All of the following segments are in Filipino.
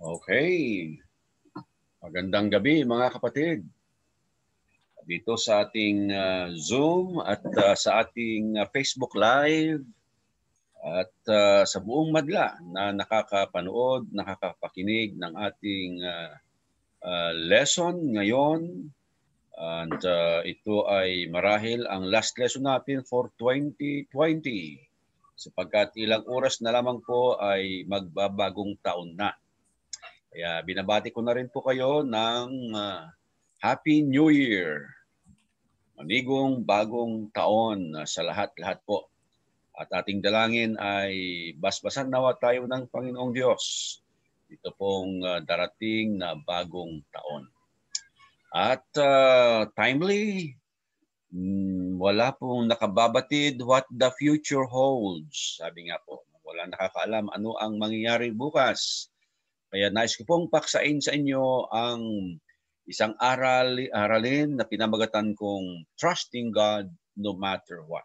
Okay. Magandang gabi mga kapatid. Dito sa ating uh, Zoom at uh, sa ating uh, Facebook Live at uh, sa buong madla na nakakapanood, nakakapakinig ng ating uh, uh, lesson ngayon. And uh, ito ay marahil ang last lesson natin for 2020 sapagkat ilang oras na lamang po ay magbabagong taon na kaya binabati ko na rin po kayo ng uh, Happy New Year. Manigong bagong taon uh, sa lahat-lahat po. At ating dalangin ay basbasan nawa tayo ng Panginoong Diyos. Ito pong uh, darating na bagong taon. At uh, timely, hmm, wala pong nakababatid what the future holds. Sabi nga po, wala nakakaalam ano ang mangyayari bukas. Kaya nais ko pong paksain sa inyo ang isang aral, aralin na pinamagatan kong Trusting God No Matter What.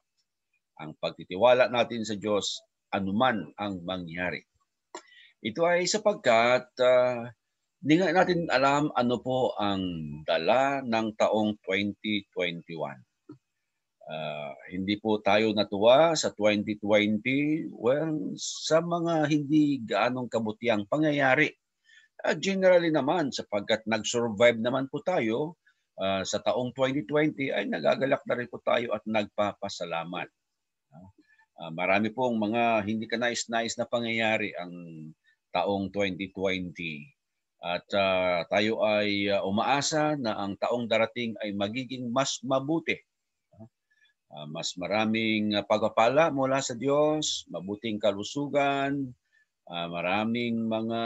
Ang pagtitiwala natin sa Diyos anuman ang mangyari. Ito ay sapagkat uh, ah, hindi nga natin alam ano po ang dala ng taong 2021. Uh, hindi po tayo natuwa sa 2020, well, sa mga hindi gaanong kabutiang pangyayari. Uh, generally naman, sapagkat nag-survive naman po tayo uh, sa taong 2020, ay nagagalak na rin po tayo at nagpapasalamat. Uh, marami pong mga hindi ka nais-nais na pangyayari ang taong 2020. At uh, tayo ay uh, umaasa na ang taong darating ay magiging mas mabuti Ah, mas maraming ah, pagpapala mula sa Diyos, mabuting kalusugan, uh, maraming mga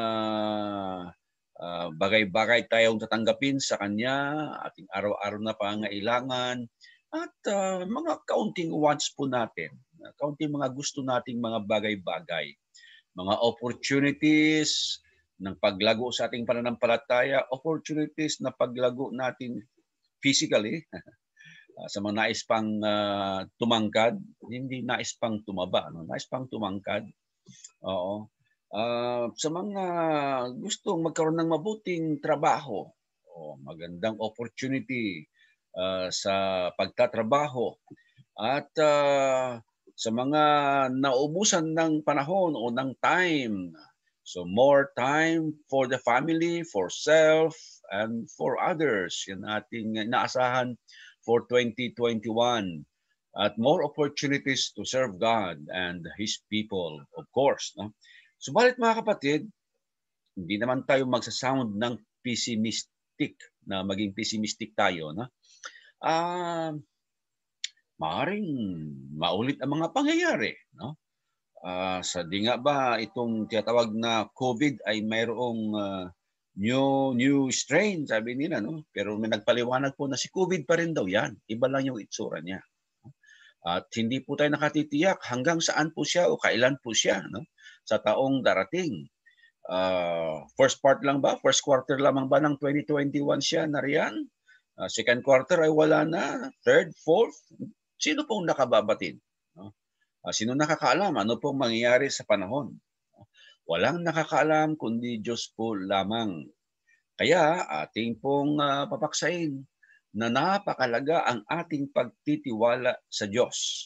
uh, bagay-bagay tayong tatanggapin sa Kanya, ating araw-araw na pangailangan, at uh, mga counting wants po natin, counting mga gusto nating mga bagay-bagay, mga opportunities ng paglago sa ating pananampalataya, opportunities na paglago natin physically, Ah, sa mga nais pang uh, tumangkad, hindi nais pang tumaba, no? nais pang tumangkad. Oo. Uh, sa mga gustong magkaroon ng mabuting trabaho, o magandang opportunity uh, sa pagtatrabaho at uh, sa mga naubusan ng panahon o ng time. So more time for the family, for self, and for others. Yan ating inaasahan for 2021 at more opportunities to serve God and His people, of course. No? Subalit mga kapatid, hindi naman tayo magsasound ng pessimistic, na maging pessimistic tayo. No? Uh, maaring maulit ang mga pangyayari. No? Uh, sa di nga ba itong tiyatawag na COVID ay mayroong uh, new new strain, sabi nila. No? Pero may nagpaliwanag po na si COVID pa rin daw yan. Iba lang yung itsura niya. At hindi po tayo nakatitiyak hanggang saan po siya o kailan po siya no? sa taong darating. Uh, first part lang ba? First quarter lamang ba ng 2021 siya na riyan? Uh, ah, second quarter ay wala na. Third, fourth? Sino pong nakababatid? No? Uh, sino nakakaalam ano pong mangyayari sa panahon? Walang nakakaalam kundi Diyos po lamang. Kaya ating pong uh, papaksain na napakalaga ang ating pagtitiwala sa Diyos.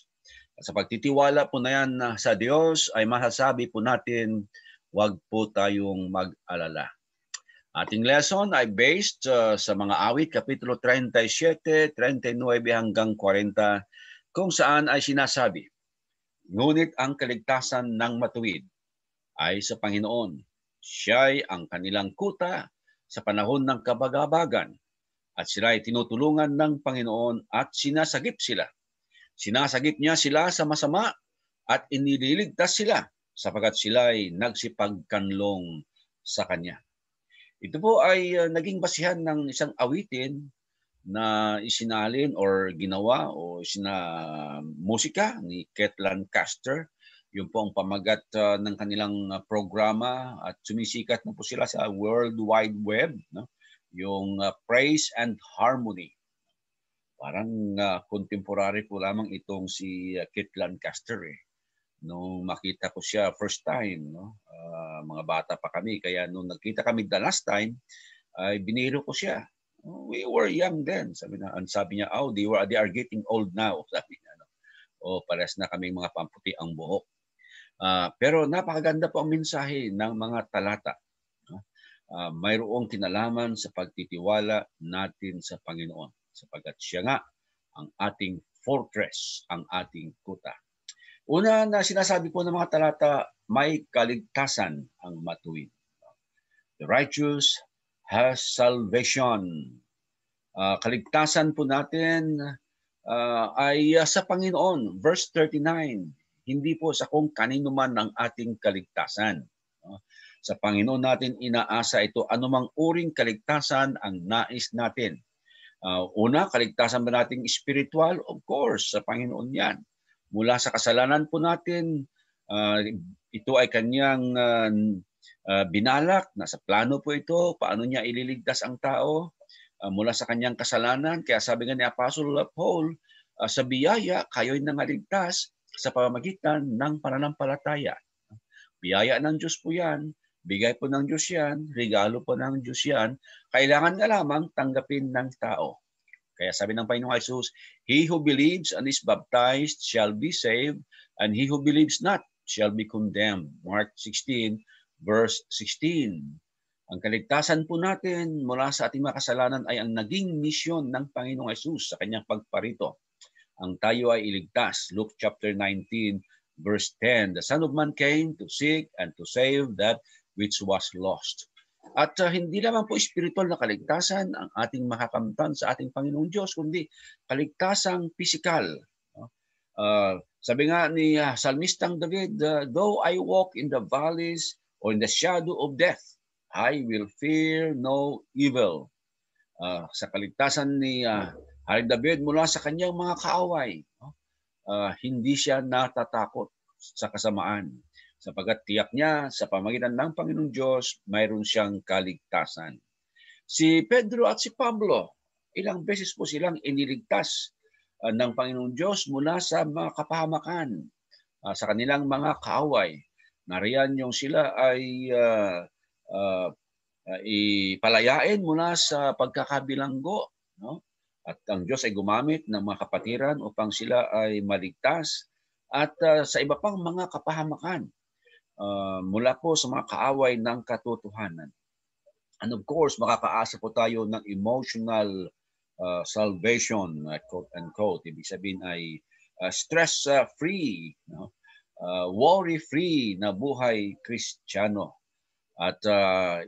Sa pagtitiwala po na yan uh, sa Diyos ay masasabi po natin wag po tayong mag-alala. Ating lesson ay based uh, sa mga awit, Kapitulo 37, 39 hanggang 40, kung saan ay sinasabi, Ngunit ang kaligtasan ng matuwid ay sa Panginoon. Siya'y ang kanilang kuta sa panahon ng kabagabagan at sila ay tinutulungan ng Panginoon at sinasagip sila. Sinasagip niya sila sa masama at inililigtas sila sapagat sila ay nagsipagkanlong sa Kanya. Ito po ay uh, naging basihan ng isang awitin na isinalin or ginawa o sina musika ni Ketlan Caster yun po ang pamagat uh, ng kanilang uh, programa at sumisikat na po sila sa World Wide Web, no? yung uh, Praise and Harmony. Parang uh, contemporary po lamang itong si uh, Kit Lancaster eh. Nung makita ko siya first time, no? uh, mga bata pa kami, kaya nung nakita kami the last time, ay uh, biniro ko siya. We were young then. Sabi na, ang sabi niya, oh, they, were, they are getting old now. Sabi niya, no? o oh, pares na kaming mga pamputi ang buhok. Uh, pero napakaganda po ang mensahe ng mga talata. Uh, mayroong kinalaman sa pagtitiwala natin sa Panginoon sapagkat siya nga ang ating fortress, ang ating kuta. Una na sinasabi po ng mga talata, may kaligtasan ang matuwid. The righteous has salvation. Uh, kaligtasan po natin uh, ay uh, sa Panginoon. Verse 39, hindi po sa kung kanino man ng ating kaligtasan. Sa Panginoon natin inaasa ito anumang uring kaligtasan ang nais natin. Uh, una, kaligtasan ba nating spiritual? Of course, sa Panginoon yan. Mula sa kasalanan po natin, uh, ito ay kanyang uh, uh, binalak. Nasa plano po ito, paano niya ililigtas ang tao uh, mula sa kanyang kasalanan. Kaya sabi nga ni Apostle Paul, uh, sa biyaya, kayo'y nangaligtas sa pamamagitan ng pananampalataya. Biyaya ng Diyos po yan, bigay po ng Diyos yan, regalo po ng Diyos yan, kailangan na lamang tanggapin ng tao. Kaya sabi ng Panginoong Jesus, He who believes and is baptized shall be saved, and he who believes not shall be condemned. Mark 16, verse 16. Ang kaligtasan po natin mula sa ating makasalanan ay ang naging misyon ng Panginoong Jesus sa kanyang pagparito ang tayo ay iligtas. Luke chapter 19 verse 10, The Son of Man came to seek and to save that which was lost. At uh, hindi lamang po spiritual na kaligtasan ang ating makakamtan sa ating Panginoong Diyos, kundi kaligtasang pisikal. Uh, sabi nga ni uh, Salmistang David, Though I walk in the valleys or in the shadow of death, I will fear no evil. Uh, sa kaligtasan ni uh, Haring David mula sa kanyang mga kaaway, uh, hindi siya natatakot sa kasamaan sapagkat tiyak niya sa pamagitan ng Panginoong Diyos, mayroon siyang kaligtasan. Si Pedro at si Pablo, ilang beses po silang iniligtas uh, ng Panginoong Diyos mula sa mga kapahamakan, uh, sa kanilang mga kaaway. Nariyan yung sila ay uh, uh, uh, ipalayain mula sa pagkakabilanggo. No? At ang Diyos ay gumamit ng mga kapatiran upang sila ay maligtas at uh, sa iba pang mga kapahamakan uh, mula po sa mga kaaway ng katotohanan. And of course, makakaasa po tayo ng emotional uh, salvation, uh, quote and quote. Ibig sabihin ay uh, stress-free, no? uh, worry-free na buhay kristyano. At uh,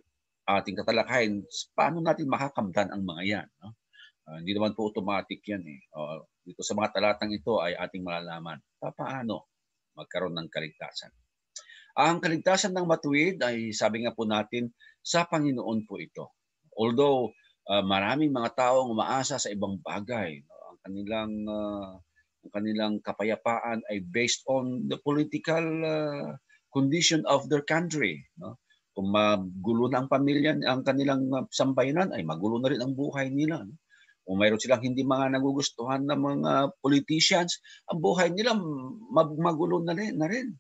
ating tatalakayin, paano natin makakamtan ang mga yan? No? Uh, hindi naman po automatic yan eh. Uh, dito sa mga talatang ito ay ating malalaman paano magkaroon ng kaligtasan. Ang kaligtasan ng matuwid ay sabi nga po natin sa Panginoon po ito. Although uh, maraming mga tao ang umaasa sa ibang bagay, no? ang kanilang uh, ang kanilang kapayapaan ay based on the political uh, condition of their country, no? Kung magulo na ang pamilya, ang kanilang sambayanan ay magulo na rin ang buhay nila. No? Kung mayroon silang hindi mga nagugustuhan ng mga politicians, ang buhay nila mag- magulo na rin. Na rin.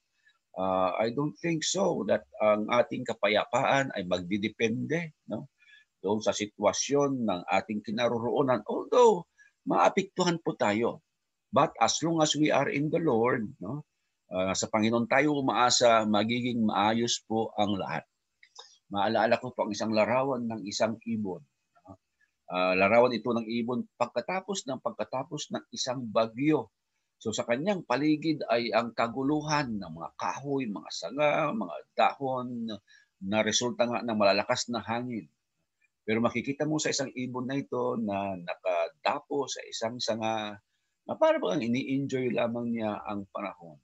Uh, I don't think so that ang ating kapayapaan ay magdidepende no? doon sa sitwasyon ng ating kinaroroonan. Although, maapektuhan po tayo. But as long as we are in the Lord, no? Uh, sa Panginoon tayo umaasa, magiging maayos po ang lahat. Maalala ko po ang isang larawan ng isang ibon Uh, larawan ito ng ibon pagkatapos ng pagkatapos ng isang bagyo. So sa kanyang paligid ay ang kaguluhan ng mga kahoy, mga sanga, mga dahon na resulta nga ng malalakas na hangin. Pero makikita mo sa isang ibon na ito na nakadapo sa isang sanga na para bang ini-enjoy lamang niya ang panahon.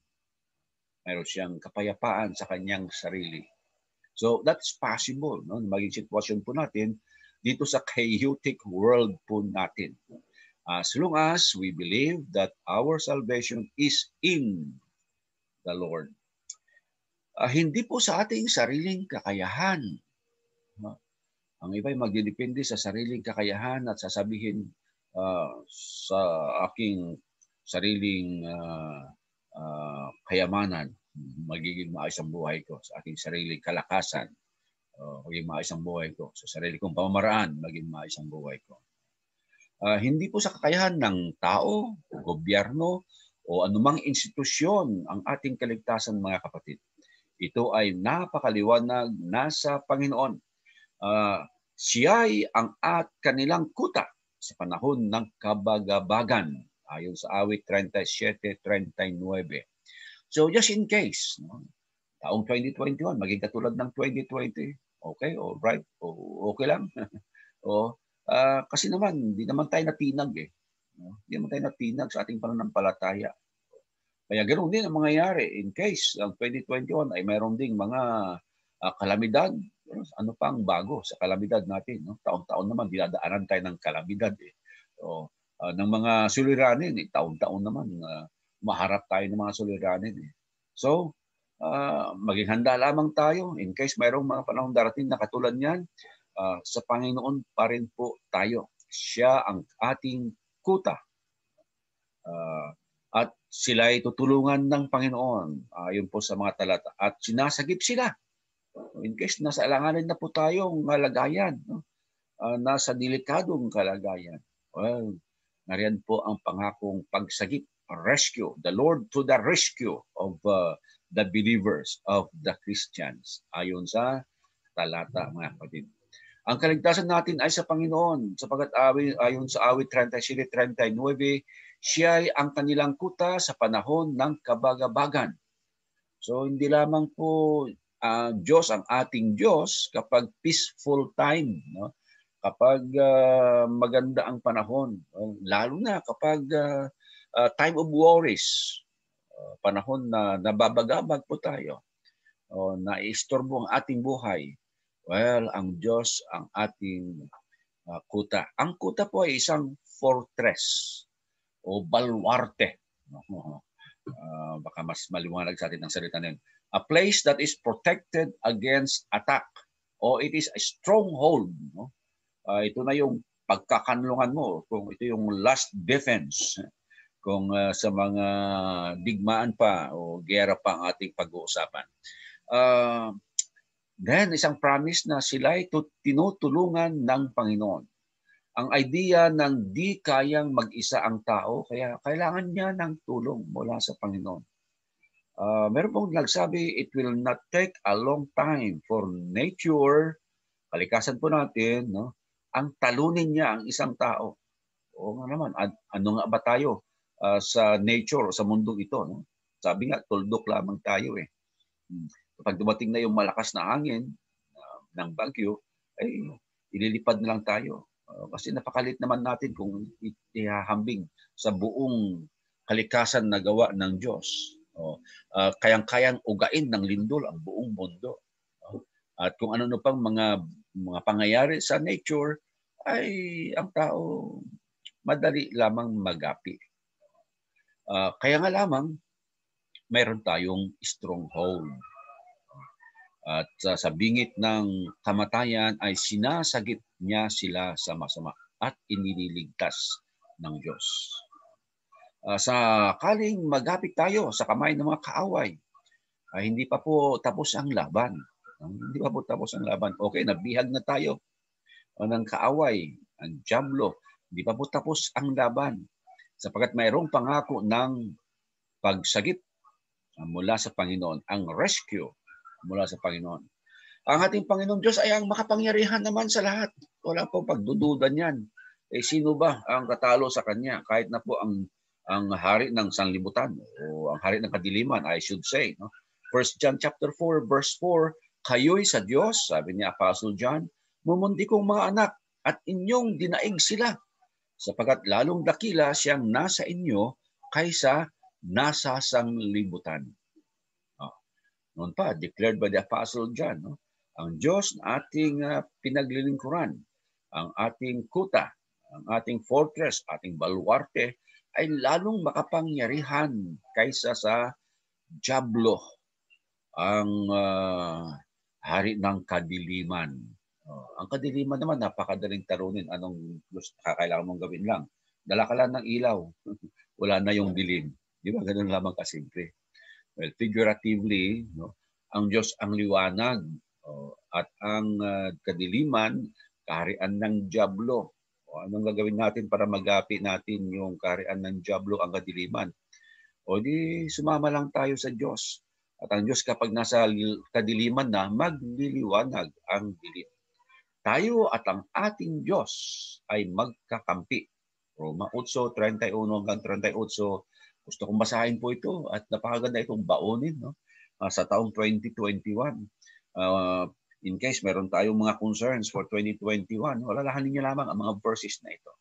Meron siyang kapayapaan sa kanyang sarili. So that's possible. No? Maging sitwasyon po natin dito sa chaotic world po natin. As long as we believe that our salvation is in the Lord. Uh, hindi po sa ating sariling kakayahan. Uh, ang iba'y magdidepende sa sariling kakayahan at sasabihin uh, sa aking sariling uh, uh, kayamanan magiging maayos ang buhay ko sa aking sariling kalakasan uh, maging maayos ang buhay ko, sa sarili kong pamamaraan, maging maayos ang buhay ko. Uh, hindi po sa kakayahan ng tao, o gobyerno, o anumang institusyon ang ating kaligtasan mga kapatid. Ito ay napakaliwanag nasa Panginoon. Uh, ah, siya ay ang at kanilang kuta sa panahon ng kabagabagan ayon sa awit 37-39. So just in case, no, taong 2021, maging katulad ng 2020, Okay, all right. O okay lang. o uh, kasi naman, hindi naman tayo natinag eh. Hindi naman tayo natinag sa ating pananampalataya. Kaya ganoon din ang mangyayari in case ang 2021 ay mayroon ding mga uh, kalamidad. Ano pa ang bago sa kalamidad natin? No? Taon-taon naman dinadaanan tayo ng kalamidad. Eh. O, uh, ng mga suliranin, eh, taon-taon naman uh, maharap tayo ng mga suliranin. Eh. So, uh, maging handa lamang tayo in case mayroong mga panahon darating na katulad niyan. Uh, sa Panginoon pa rin po tayo. Siya ang ating kuta. Uh, at sila ay tutulungan ng Panginoon ayon uh, po sa mga talata. At sinasagip sila. In case nasa alanganin na po tayong kalagayan, no? uh, nasa delikadong kalagayan. Well, nariyan po ang pangakong pagsagip, rescue, the Lord to the rescue of uh, the believers of the Christians ayon sa talata mga kapatid. Ang kaligtasan natin ay sa Panginoon sapagat awit, ayon sa awit 37-39, siya ay ang kanilang kuta sa panahon ng kabagabagan. So hindi lamang po uh, Diyos ang ating Diyos kapag peaceful time, no? kapag uh, maganda ang panahon, lalo na kapag uh, uh, time of worries, Ah, panahon na nababagabag po tayo o naistorbo ang ating buhay, well, ang Diyos ang ating uh, kuta. Ang kuta po ay isang fortress o baluarte. Uh, baka mas maliwanag sa atin ang salita na yun. A place that is protected against attack o it is a stronghold. No? Uh, ito na yung pagkakanlungan mo kung ito yung last defense kung uh, sa mga digmaan pa o gera pa ang ating pag-uusapan. Uh, then, isang promise na sila ay tinutulungan ng Panginoon. Ang idea ng di kayang mag-isa ang tao, kaya kailangan niya ng tulong mula sa Panginoon. Uh, meron pong nagsabi, it will not take a long time for nature, kalikasan po natin, no? ang talunin niya ang isang tao. Oo nga naman, ad, ano nga ba tayo? uh, sa nature, sa mundo ito. No? Sabi nga, tuldok lamang tayo eh. Hmm. Kapag dumating na yung malakas na hangin uh, ng bagyo, ay ililipad na lang tayo. Uh, kasi napakalit naman natin kung ihahambing sa buong kalikasan na gawa ng Diyos. Oh, uh, kayang-kayang ugain ng lindol ang buong mundo. Oh, at kung ano no pang mga mga pangyayari sa nature ay ang tao madali lamang magapi. Ah, kaya nga lamang, mayroon tayong stronghold. At uh, sa bingit ng kamatayan ay sinasagit niya sila sa masama at inililigtas ng Diyos. Uh, ah, sakaling magapit tayo sa kamay ng mga kaaway, ay hindi pa po tapos ang laban. Hindi pa po tapos ang laban. Okay, nabihag na tayo o ng kaaway, ang jablo. Hindi pa po tapos ang laban. Sapagat mayroong pangako ng pagsagip mula sa Panginoon, ang rescue mula sa Panginoon. Ang ating Panginoong Diyos ay ang makapangyarihan naman sa lahat. Wala pong pagdududa niyan. Eh sino ba ang katalo sa Kanya? Kahit na po ang ang hari ng sanlibutan o ang hari ng kadiliman, I should say. No? 1 John chapter 4, verse 4, Kayo'y sa Diyos, sabi ni Apostle John, mumunti kong mga anak at inyong dinaig sila sapagkat lalong dakila siyang nasa inyo kaysa nasa sanglibutan. Oh. Noon pa, declared by the Apostle John, no? ang Diyos na ating uh, pinaglilingkuran, ang ating kuta, ang ating fortress, ating baluarte, ay lalong makapangyarihan kaysa sa Diablo, ang uh, hari ng kadiliman. Oh, ang kadiliman naman, napakadaling tarunin. Anong gusto, kakailangan mong gawin lang. Dala ka lang ng ilaw. Wala na yung dilim. Di ba? Ganun lamang kasimple. Well, figuratively, no, ang Diyos ang liwanag oh, at ang uh, kadiliman, kaharian ng Diablo. O, anong gagawin natin para magapi natin yung kaharian ng Diablo, ang kadiliman? O di sumama lang tayo sa Diyos. At ang Diyos kapag nasa kadiliman na, magliliwanag ang dilim tayo at ang ating Diyos ay magkakampi. Roma 8:31 hanggang 38. Gusto kong basahin po ito at napakaganda itong baunin no? Uh, sa taong 2021. Uh, ah, in case meron tayong mga concerns for 2021, alalahanin niyo lamang ang mga verses na ito.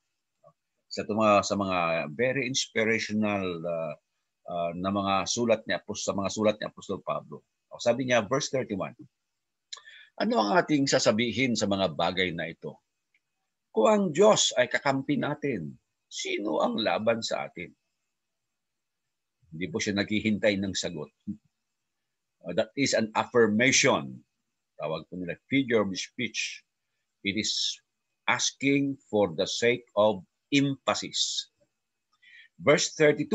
Sa, mga, sa mga very inspirational uh, uh, na mga sulat ni Apostol, sa mga sulat ni Apostol Pablo. O, sabi niya, verse 31, ano ang ating sasabihin sa mga bagay na ito? Kung ang Diyos ay kakampi natin, sino ang laban sa atin? Hindi po siya naghihintay ng sagot. Uh, that is an affirmation. Tawag po nila figure of speech. It is asking for the sake of emphasis. Verse 32,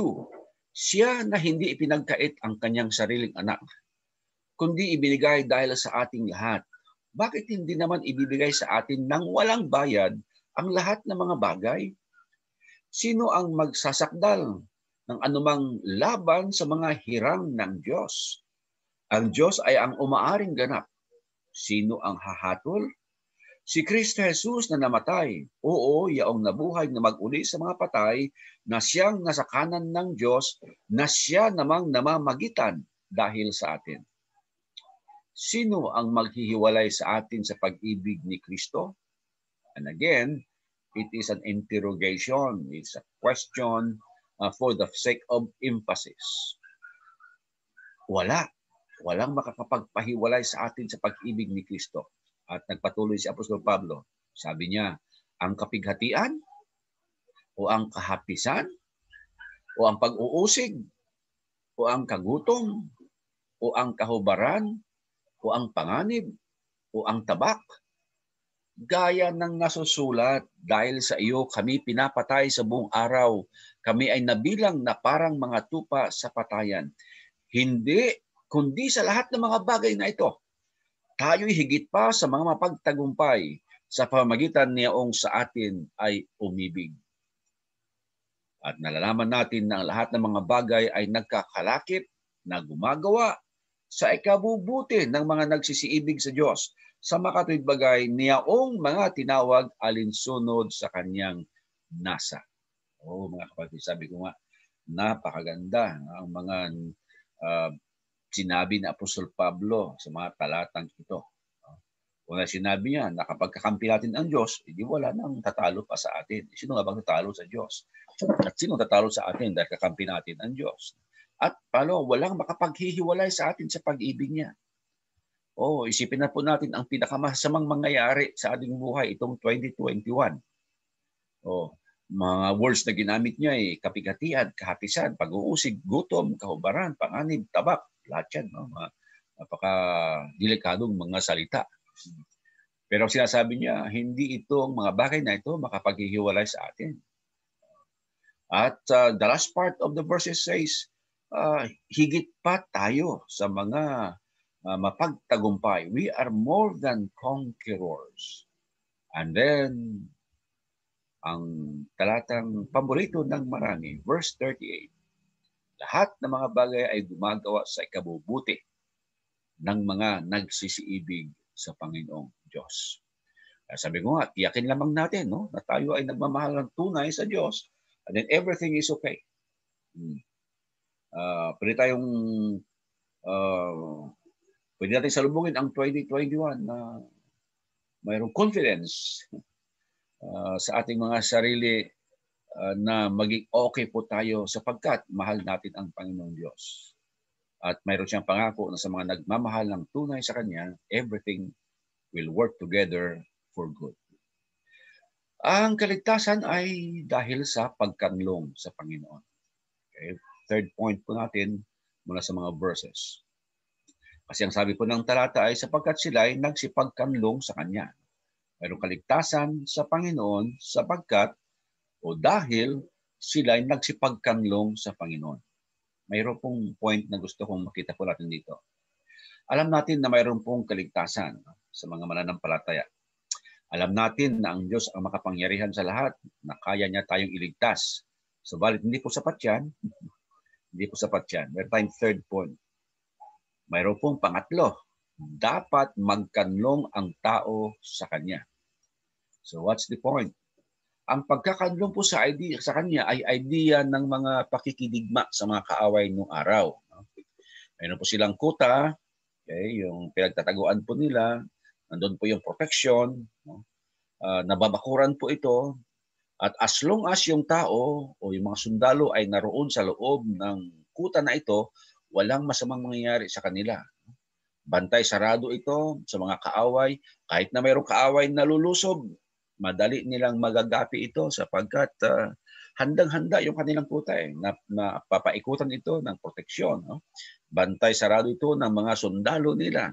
siya na hindi ipinagkait ang kanyang sariling anak, kundi ibinigay dahil sa ating lahat bakit hindi naman ibibigay sa atin ng walang bayad ang lahat ng mga bagay? Sino ang magsasakdal ng anumang laban sa mga hirang ng Diyos? Ang Diyos ay ang umaaring ganap. Sino ang hahatol? Si Kristo Jesus na namatay, oo, yaong nabuhay na mag-uli sa mga patay, na siyang nasa kanan ng Diyos, na siya namang namamagitan dahil sa atin. Sino ang maghihiwalay sa atin sa pag-ibig ni Kristo? And again, it is an interrogation. It's a question uh, for the sake of emphasis. Wala. Walang makakapagpahiwalay sa atin sa pag-ibig ni Kristo. At nagpatuloy si Apostol Pablo. Sabi niya, ang kapighatian o ang kahapisan o ang pag-uusig o ang kagutom o ang kahubaran o ang panganib o ang tabak. Gaya ng nasusulat, dahil sa iyo kami pinapatay sa buong araw, kami ay nabilang na parang mga tupa sa patayan. Hindi, kundi sa lahat ng mga bagay na ito. Tayo'y higit pa sa mga mapagtagumpay sa pamagitan niyaong sa atin ay umibig. At nalalaman natin na ang lahat ng mga bagay ay nagkakalakip na gumagawa sa ikabubuti ng mga nagsisiibig sa Diyos sa makatuwid bagay niyaong mga tinawag alinsunod sa kanyang nasa. Oo oh, mga kapatid, sabi ko nga, napakaganda ang mga uh, sinabi ni Apostol Pablo sa mga talatang ito. Una sinabi niya na kapag kakampi natin ang Diyos, hindi wala nang tatalo pa sa atin. Sino nga bang tatalo sa Diyos? At sino tatalo sa atin dahil kakampi natin ang Diyos? at palo, walang makapaghihiwalay sa atin sa pag-ibig niya. Oh, isipin na po natin ang pinakamasamang mangyayari sa ating buhay itong 2021. Oh, mga words na ginamit niya ay eh, kapigatian, kahapisan, pag-uusig, gutom, kahubaran, panganib, tabak, lahat yan. No? Mga, napaka delikadong mga salita. Pero sinasabi niya, hindi itong mga bagay na ito makapaghihiwalay sa atin. At uh, the last part of the verse says, uh, higit pa tayo sa mga uh, mapagtagumpay. We are more than conquerors. And then, ang talatang paborito ng marami, verse 38, lahat ng mga bagay ay gumagawa sa ikabubuti ng mga nagsisiibig sa Panginoong Diyos. Sabi ko nga, tiyakin lamang natin no, na tayo ay nagmamahal ng tunay sa Diyos and then everything is okay. Hmm uh, pwede tayong uh, pwede natin salubungin ang 2021 na mayroong confidence uh, sa ating mga sarili uh, na maging okay po tayo sapagkat mahal natin ang Panginoong Diyos. At mayroon siyang pangako na sa mga nagmamahal ng tunay sa Kanya, everything will work together for good. Ang kaligtasan ay dahil sa pagkanlong sa Panginoon. Okay? third point po natin mula sa mga verses. Kasi ang sabi po ng talata ay sapagkat sila ay nagsipagkanlong sa Kanya. Mayroong kaligtasan sa Panginoon sapagkat o dahil sila ay nagsipagkanlong sa Panginoon. Mayroon pong point na gusto kong makita po natin dito. Alam natin na mayroon pong kaligtasan sa mga mananampalataya. Alam natin na ang Diyos ang makapangyarihan sa lahat, na kaya niya tayong iligtas Subalit so, hindi po sapat yan. Hindi po sapat yan. Meron tayong third point. Mayroon pong pangatlo. Dapat magkanlong ang tao sa kanya. So what's the point? Ang pagkakanlong po sa idea sa kanya ay idea ng mga pakikidigma sa mga kaaway nung araw. Mayroon po silang kuta, okay, yung pinagtataguan po nila, nandun po yung protection, no? uh, nababakuran po ito, at as long as yung tao o yung mga sundalo ay naroon sa loob ng kuta na ito, walang masamang mangyayari sa kanila. Bantay sarado ito sa mga kaaway. Kahit na mayroong kaaway na lulusob, madali nilang magagapi ito sapagkat uh, handang-handa yung kanilang kuta eh, na, na papaikutan ito ng proteksyon. No? Bantay sarado ito ng mga sundalo nila.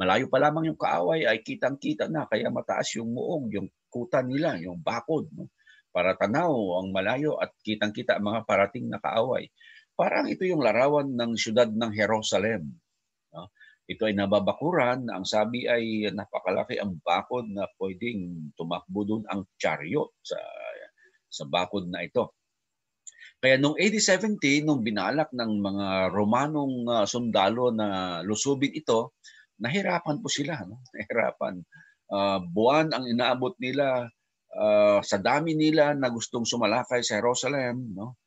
Malayo pa lamang yung kaaway ay kitang-kita na kaya mataas yung muong, yung kuta nila, yung bakod. No? para tanaw ang malayo at kitang-kita ang mga parating na kaaway. Parang ito yung larawan ng siyudad ng Jerusalem. Ito ay nababakuran. Ang sabi ay napakalaki ang bakod na pwedeng tumakbo doon ang chariot sa, sa bakod na ito. Kaya noong 8070, nung binalak ng mga Romanong ah, sundalo na lusubin ito, nahirapan po sila. No? Nahirapan. Uh, buwan ang inaabot nila uh, sa dami nila na gustong sumalakay sa Jerusalem, no?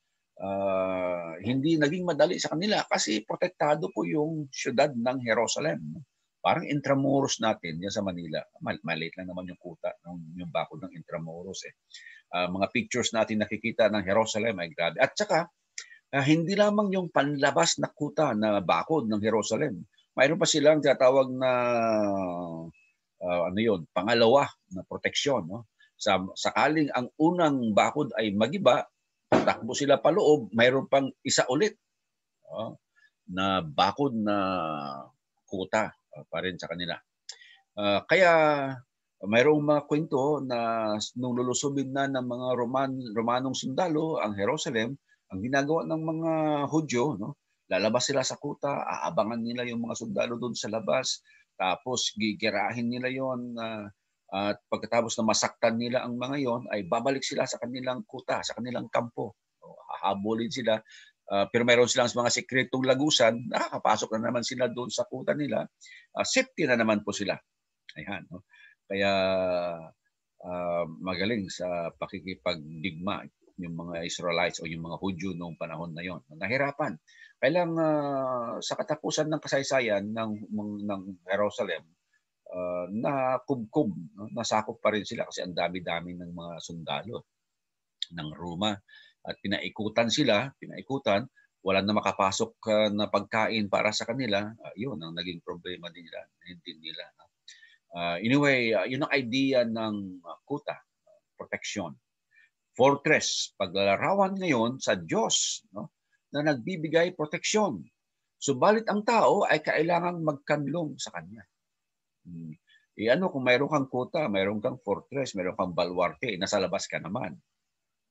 Uh, hindi naging madali sa kanila kasi protektado po yung siyudad ng Jerusalem. No? Parang Intramuros natin yan sa Manila. Mal- maliit lang naman yung kuta, ng, yung bakod ng Intramuros. Eh. Uh, mga pictures natin nakikita ng Jerusalem ay grabe. At saka, uh, hindi lamang yung panlabas na kuta na bakod ng Jerusalem. Mayroon pa silang tinatawag na uh, ano yun, pangalawa na proteksyon. No? sa, sakaling ang unang bakod ay magiba, takbo sila paloob, mayroon pang isa ulit uh, na bakod na kuta uh, pa rin sa kanila. Uh, kaya mayroong mga kwento oh, na nung lulusubin na ng mga Roman, Romanong sundalo ang Jerusalem, ang ginagawa ng mga Hudyo, no? lalabas sila sa kuta, aabangan nila yung mga sundalo doon sa labas, tapos gigirahin nila yon uh, ah, at pagkatapos na masaktan nila ang mga yon, ay babalik sila sa kanilang kuta, sa kanilang kampo. O, hahabulin sila. Uh, pero mayroon silang mga sekretong lagusan, nakakapasok na naman sila doon sa kuta nila. Uh, safety na naman po sila. Ayan. No? Kaya uh, magaling sa pakikipagdigma yung mga Israelites o yung mga Hudyo noong panahon na yon. Nahirapan. Kailang uh, sa katapusan ng kasaysayan ng, ng, ng Jerusalem, na ah, nakubkob, no? nasakop pa rin sila kasi ang dami-dami ng mga sundalo ng Roma. At pinaikutan sila, pinaikutan, wala na makapasok uh, na pagkain para sa kanila, uh, yun ang naging problema din nila. Hindi nila. No? Uh, anyway, uh, yun ang idea ng uh, kuta, uh, protection. Fortress, paglalarawan ngayon sa Diyos no? na nagbibigay proteksyon. Subalit ang tao ay kailangan magkanlong sa Kanya. Mm. E ano, kung mayroon kang kota, mayroon kang fortress, mayroon kang balwarte, nasa labas ka naman.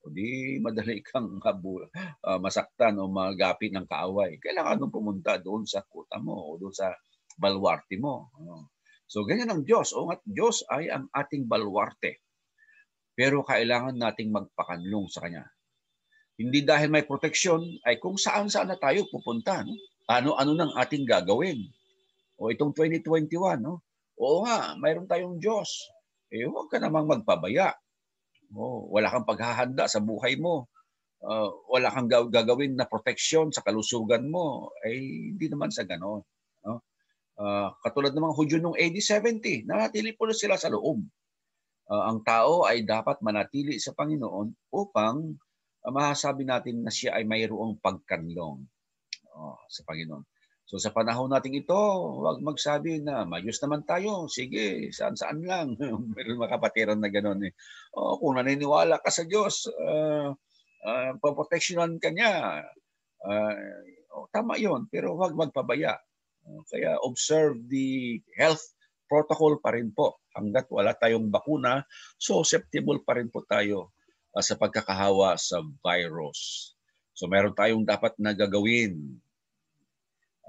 O di madali kang habu, uh, ah, masaktan o magapi ng kaaway. Kailangan mong pumunta doon sa kota mo o doon sa balwarte mo. So ganyan ang Diyos. O at Diyos ay ang ating balwarte. Pero kailangan nating magpakanlong sa Kanya. Hindi dahil may proteksyon ay kung saan-saan na tayo pupunta. No? Ano-ano ng ating gagawin. O itong 2021, no? Oo nga, mayroon tayong Diyos. Eh, huwag ka namang magpabaya. Oh, wala kang paghahanda sa buhay mo. Uh, wala kang gagawin na proteksyon sa kalusugan mo. Eh, hindi naman sa ganon. No? Uh, katulad ng mga Hudyo noong AD 70, nanatili po na sila sa loob. Uh, ang tao ay dapat manatili sa Panginoon upang uh, masasabi natin na siya ay mayroong pagkanlong oh, sa Panginoon. So sa panahon nating ito, huwag magsabi na mayos naman tayo. Sige, saan-saan lang. Meron makapatiran na gano'n. Eh. Oh, kung naniniwala ka sa Diyos, uh, uh, kanya. ka Uh, oh, tama yon pero huwag magpabaya. Ah, kaya observe the health protocol pa rin po hanggat wala tayong bakuna. susceptible pa rin po tayo uh, sa pagkakahawa sa virus. So meron tayong dapat na gagawin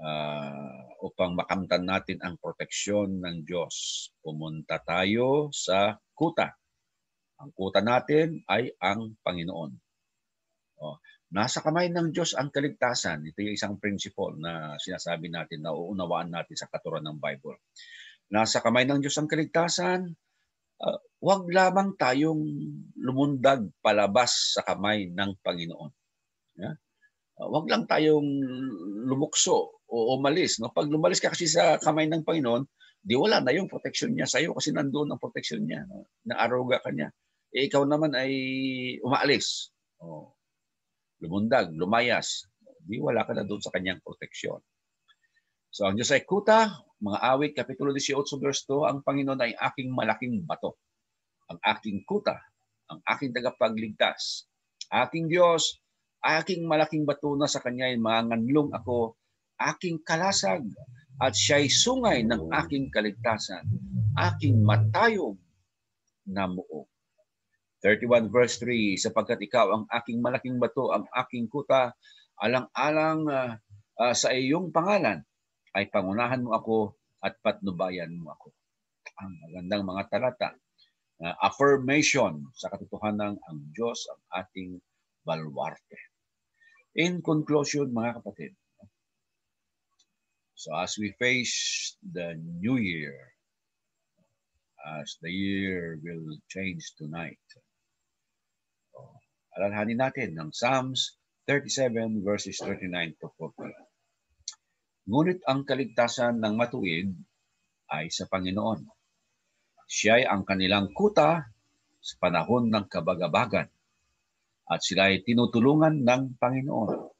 uh, upang makamtan natin ang proteksyon ng Diyos. Pumunta tayo sa kuta. Ang kuta natin ay ang Panginoon. O, oh, nasa kamay ng Diyos ang kaligtasan. Ito yung isang principle na sinasabi natin, na uunawaan natin sa katuran ng Bible. Nasa kamay ng Diyos ang kaligtasan, uh, ah, wag lamang tayong lumundag palabas sa kamay ng Panginoon. Yeah? Uh, ah, wag lang tayong lumukso o umalis. No? Pag lumalis ka kasi sa kamay ng Panginoon, di wala na yung protection niya sa iyo kasi nandoon ang protection niya. No? Naaruga ka niya. Eh, ikaw naman ay umaalis. O, lumundag, lumayas. Di wala ka na doon sa kanyang proteksyon. So ang Diyos ay kuta, mga awit, Kapitulo 18, verse 2, ang Panginoon ay aking malaking bato, ang aking kuta, ang aking tagapagligtas, aking Diyos, aking malaking bato na sa Kanya ay manganlong ako aking kalasag at siya'y sungay ng aking kaligtasan, aking matayog na muog. 31 verse 3, sapagkat ikaw ang aking malaking bato, ang aking kuta, alang-alang uh, uh, sa iyong pangalan, ay pangunahan mo ako at patnubayan mo ako. Ang magandang mga talata uh, affirmation sa katotohanan ang Diyos ang ating balwarte. In conclusion, mga kapatid, So as we face the new year, as the year will change tonight, so, oh, alalahanin natin ng Psalms 37 verses 39 to 40. Ngunit ang kaligtasan ng matuwid ay sa Panginoon. Siya ay ang kanilang kuta sa panahon ng kabagabagan at sila ay tinutulungan ng Panginoon.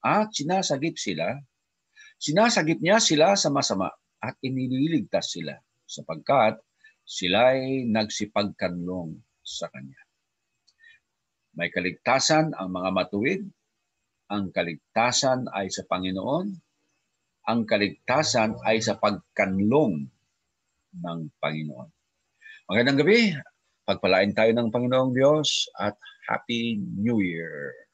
At sinasagip sila Sinasagip niya sila sa masama at inililigtas sila sapagkat sila'y nagsipagkanlong sa Kanya. May kaligtasan ang mga matuwid. Ang kaligtasan ay sa Panginoon. Ang kaligtasan ay sa pagkanlong ng Panginoon. Magandang gabi. Pagpalain tayo ng Panginoong Diyos at Happy New Year!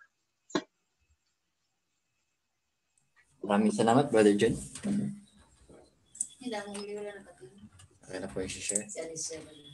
Maraming salamat, Brother John. Hindi, ang huli wala na pati. Okay na po i-share. Si Alice Evelyn.